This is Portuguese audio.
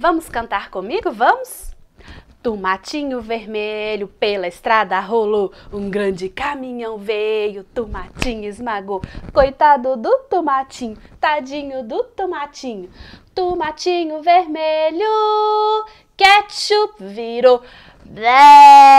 Vamos cantar comigo? Vamos? Tomatinho vermelho pela estrada rolou, um grande caminhão veio, tomatinho esmagou. Coitado do tomatinho, tadinho do tomatinho. Tomatinho vermelho, ketchup virou. Blé!